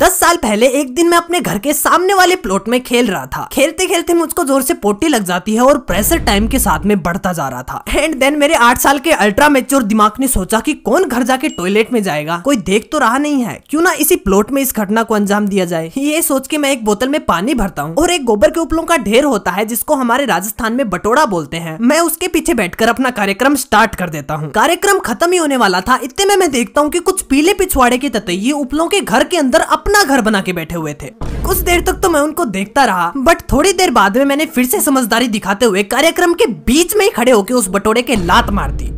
दस साल पहले एक दिन मैं अपने घर के सामने वाले प्लॉट में खेल रहा था खेलते खेलते मुझको जोर से पोटी लग जाती है और प्रेशर टाइम के साथ में बढ़ता जा रहा था एंड देन मेरे आठ साल के अल्ट्रा मेच्योर दिमाग ने सोचा की कौन घर जाके टॉयलेट में जाएगा कोई देख तो रहा नहीं है क्यूँ ना इसी प्लॉट में इस घटना को अंजाम दिया जाए ये सोच के मैं एक बोतल में पानी भरता हूँ और एक गोबर के उपलों का ढेर होता है जिसको हमारे राजस्थान में बटोड़ा बोलते हैं मैं उसके पीछे बैठकर अपना कार्यक्रम स्टार्ट कर देता हूँ कार्यक्रम खत्म ही होने वाला था इतने में मैं देखता हूँ की कुछ पीले पिछवाड़े के ततैये उपलों के घर के अंदर अपने अपना घर बना के बैठे हुए थे कुछ देर तक तो मैं उनको देखता रहा बट थोड़ी देर बाद में मैंने फिर से समझदारी दिखाते हुए कार्यक्रम के बीच में ही खड़े होकर उस बटोरे के लात मार दी